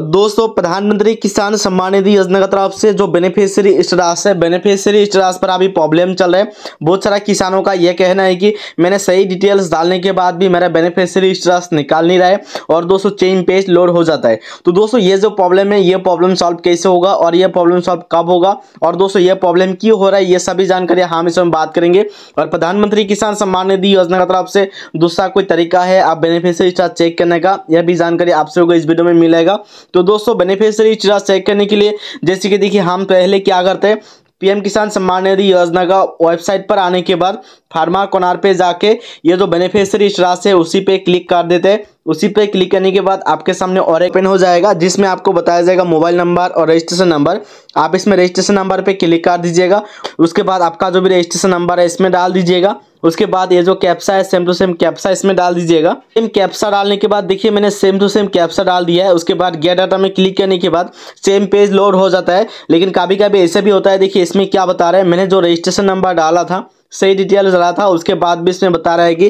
दोस्तों प्रधानमंत्री किसान सम्मान निधि योजना की तरफ से जो बेनिफिशियरी स्टास है बेनिफिशियरी स्टास पर अभी प्रॉब्लम चल रहा है बहुत सारा किसानों का यह कहना है कि मैंने सही डिटेल्स डालने के बाद भी मेरा बेनिफिशियरी स्टास निकाल नहीं रहा है और दोस्तों चेन पेज लोड हो जाता है तो दोस्तों ये जो प्रॉब्लम है ये प्रॉब्लम सॉल्व कैसे होगा और यह प्रॉब्लम सॉल्व कब होगा और दोस्तों ये प्रॉब्लम क्यों हो रहा है ये सभी जानकारी हम इसमें बात करेंगे और प्रधानमंत्री किसान सम्मान निधि योजना की तरफ से दूसरा कोई तरीका है आप बेनिफिशियरी स्टार चेक करने का यह भी जानकारी आपसे होगा इस वीडियो में मिलेगा तो दोस्तों बेनिफिशियरी चिरा चेक करने के लिए जैसे कि देखिए हम पहले क्या करते हैं पीएम किसान सम्मान निधि योजना का वेबसाइट पर आने के बाद फार्मा कोनार पे जाके ये जो बेनिफिशियरी राशि है उसी पे क्लिक कर देते हैं उसी पे क्लिक करने के बाद आपके सामने और एक पेन हो जाएगा जिसमें आपको बताया जाएगा मोबाइल नंबर और रजिस्ट्रेशन नंबर आप इसमें रजिस्ट्रेशन नंबर पे क्लिक कर दीजिएगा उसके बाद आपका जो भी रजिस्ट्रेशन नंबर है इसमें डाल दीजिएगा उसके बाद ये जो कैप्सा है सेम टू सेम कैप्सा इसमें डाल दीजिएगा सेम कैप्सा डालने के बाद देखिए मैंने सेम टू सेम कैप्सा डाल दिया है उसके बाद गेट डाटा में क्लिक करने के बाद सेम पेज लोड हो जाता है लेकिन कभी कभी ऐसे भी होता है देखिए इसमें क्या बता रहा है मैंने जो रजिस्ट्रेशन नंबर डाला था सही डिटेल्स रहा था उसके बाद भी इसमें बता रहा है कि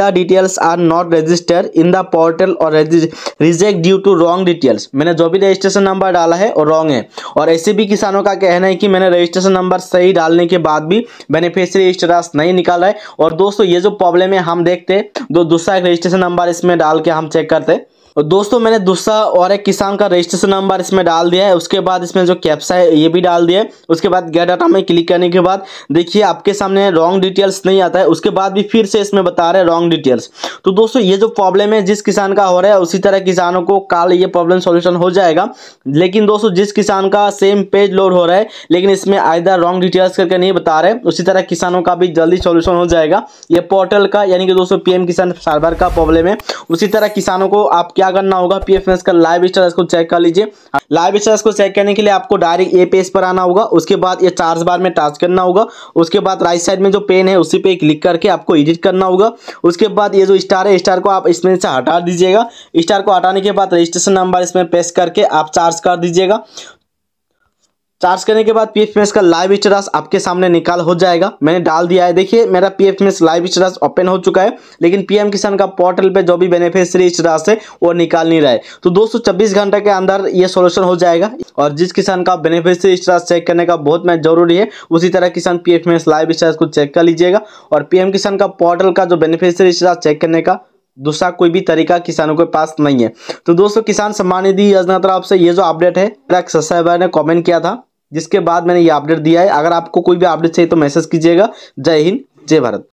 their details are not register in the portal और reject due to wrong details मैंने जो भी रजिस्ट्रेशन नंबर डाला है वो रॉन्ग है और ऐसे भी किसानों का कहना है कि मैंने रजिस्ट्रेशन नंबर सही डालने के बाद भी बेनिफिशियरी स्टेटस नहीं निकाल रहा है और दोस्तों ये जो प्रॉब्लम है हम देखते तो दूसरा एक रजिस्ट्रेशन नंबर इसमें डाल के हम चेक करते दोस्तों मैंने दूसरा और एक किसान का रजिस्ट्रेशन नंबर इसमें डाल दिया है उसके बाद इसमें जो कैप्सा है ये भी डाल दिया है उसके बाद गेट डाटा में क्लिक करने के बाद देखिए आपके सामने रॉन्ग डिटेल्स नहीं आता है उसके बाद भी फिर से इसमें बता रहे हैं रॉन्ग डिटेल्स तो दोस्तों ये जो प्रॉब्लम है जिस किसान का हो रहा है उसी तरह किसानों को कल ये प्रॉब्लम सोल्यूशन हो जाएगा लेकिन दोस्तों जिस किसान का सेम पेज लोड हो रहा है लेकिन इसमें आयदा रॉन्ग डिटेल्स करके नहीं बता रहे उसी तरह किसानों का भी जल्दी सोल्यूशन हो जाएगा ये पोर्टल का यानी कि दोस्तों पीएम किसान सर्वर का प्रॉब्लम है उसी तरह किसानों को आपके क्या करना होगा पी का लाइव स्टेटस को चेक कर लीजिए लाइव स्टेटस को चेक करने के लिए आपको डायरेक्ट ए पेज पर आना होगा उसके बाद ये चार्ज बार में टच करना होगा उसके बाद राइट साइड में जो पेन है उसी पे क्लिक करके आपको एडिट करना होगा उसके बाद ये जो स्टार है स्टार को आप इसमें से हटा दीजिएगा स्टार को हटाने के बाद रजिस्ट्रेशन नंबर इसमें पेश करके आप चार्ज कर दीजिएगा चार्ज करने के बाद पीएफ में का लाइव स्टेटस आपके सामने निकाल हो जाएगा मैंने डाल दिया है देखिए मेरा पीएफ में लाइव स्टेटस ओपन हो चुका है लेकिन पीएम किसान का पोर्टल पे जो भी बेनिफिशियरी स्टेटस है वो निकाल नहीं रहा है तो दोस्तों 24 घंटे के अंदर ये सोल्यूशन हो जाएगा और जिस किसान का बेनिफिशियरी स्टेटस चेक करने का बहुत मैं जरूरी है उसी तरह किसान पी एफ में लाइव स्टेटस को चेक कर लीजिएगा और पीएम किसान का पोर्टल का जो बेनिफिशियरी स्टेटस चेक करने का दूसरा कोई भी तरीका किसानों के पास नहीं है तो दोस्तों किसान सम्मान निधि योजना तरफ से ये जो अपडेट है सब्सक्राइबर ने कमेंट किया था जिसके बाद मैंने ये अपडेट दिया है अगर आपको कोई भी अपडेट चाहिए तो मैसेज कीजिएगा जय हिंद जय भारत